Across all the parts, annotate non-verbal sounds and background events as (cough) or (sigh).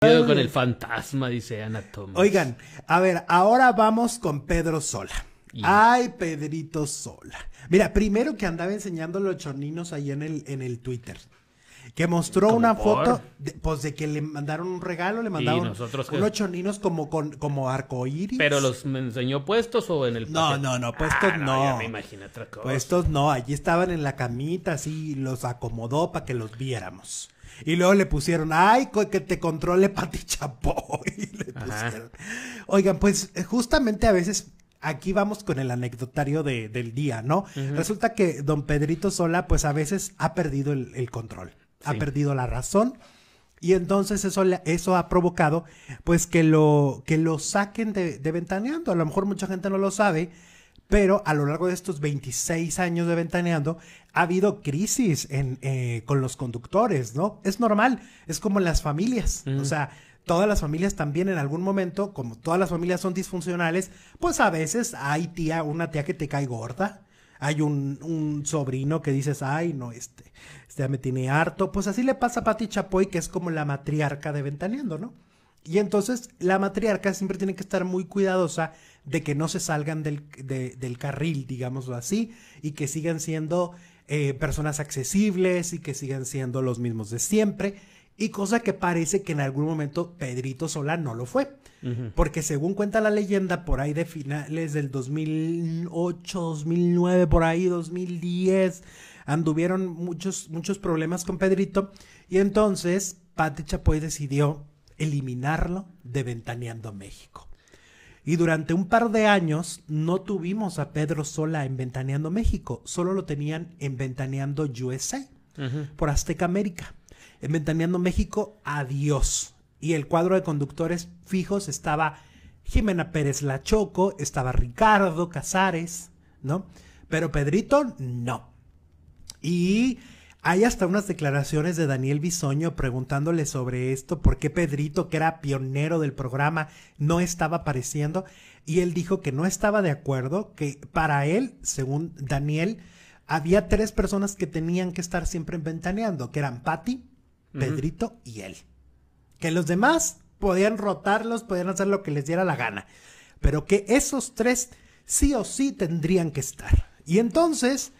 con el fantasma, dice Ana Oigan, a ver, ahora vamos con Pedro Sola. Ay, Pedrito Sola. Mira, primero que andaba enseñando los chorninos ahí en el, en el Twitter que mostró una foto, de, pues de que le mandaron un regalo, le mandaron unos choninos como con como arcoíris. Pero los enseñó puestos o en el No, no, no, puestos ah, no. me imagino Puestos no, allí estaban en la camita así, los acomodó para que los viéramos. Y luego le pusieron, ay, que te controle Pati chapo (laughs) Oigan, pues justamente a veces aquí vamos con el anecdotario de, del día, ¿no? Resulta que don Pedrito Sola, pues a veces ha perdido el control ha perdido la razón. Y entonces eso, eso ha provocado pues que lo, que lo saquen de, ventaneando. A lo mejor mucha gente no lo sabe, pero a lo largo de estos 26 años de ventaneando ha habido crisis en, eh, con los conductores, ¿no? Es normal, es como las familias. O sea, todas las familias también en algún momento, como todas las familias son disfuncionales, pues a veces hay tía, una tía que te cae gorda, hay un, sobrino que dices, ay, no, este, este ya me tiene harto. Pues así le pasa a Pati Chapoy, que es como la matriarca de Ventaneando, ¿no? Y entonces la matriarca siempre tiene que estar muy cuidadosa de que no se salgan del, carril, digámoslo así, y que sigan siendo eh, personas accesibles y que sigan siendo los mismos de siempre. Y cosa que parece que en algún momento Pedrito Sola no lo fue. Porque según cuenta la leyenda, por ahí de finales del 2008, 2009, por ahí 2010, anduvieron muchos, muchos problemas con Pedrito. Y entonces Pati Chapoy decidió eliminarlo de Ventaneando México. Y durante un par de años no tuvimos a Pedro Sola en Ventaneando México, solo lo tenían en Ventaneando USA, por Azteca América. En Ventaneando México, adiós. Y el cuadro de conductores fijos estaba Jimena Pérez Lachoco, estaba Ricardo Casares, ¿no? Pero Pedrito, no. Y hay hasta unas declaraciones de Daniel Bisoño preguntándole sobre esto, por qué Pedrito, que era pionero del programa, no estaba apareciendo. Y él dijo que no estaba de acuerdo, que para él, según Daniel, había tres personas que tenían que estar siempre ventaneando, que eran Patti. Pedrito y él. Que los demás podían rotarlos, podían hacer lo que les diera la gana, pero que esos tres sí o sí tendrían que estar. Y entonces,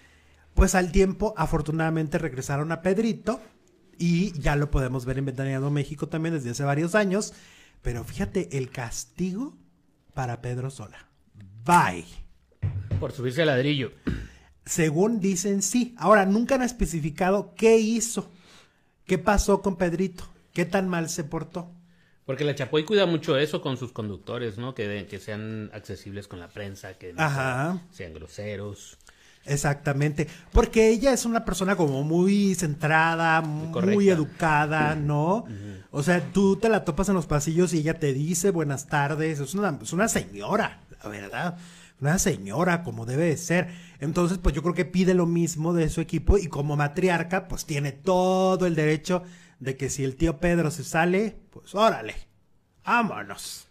pues al tiempo, afortunadamente regresaron a Pedrito y ya lo podemos ver en de México también desde hace varios años. Pero fíjate el castigo para Pedro Sola. Bye. Por subirse al ladrillo. Según dicen, sí. Ahora, nunca han especificado qué hizo ¿Qué pasó con Pedrito? ¿Qué tan mal se portó? Porque la Chapoy cuida mucho eso con sus conductores, ¿no? Que, sean accesibles con la prensa, que no sean groseros. Exactamente, porque ella es una persona como muy centrada, muy educada, ¿no? O sea, tú te la topas en los pasillos y ella te dice buenas tardes, es una, es una señora, la verdad una señora como debe de ser. Entonces, pues yo creo que pide lo mismo de su equipo y como matriarca, pues tiene todo el derecho de que si el tío Pedro se sale, pues órale, vámonos.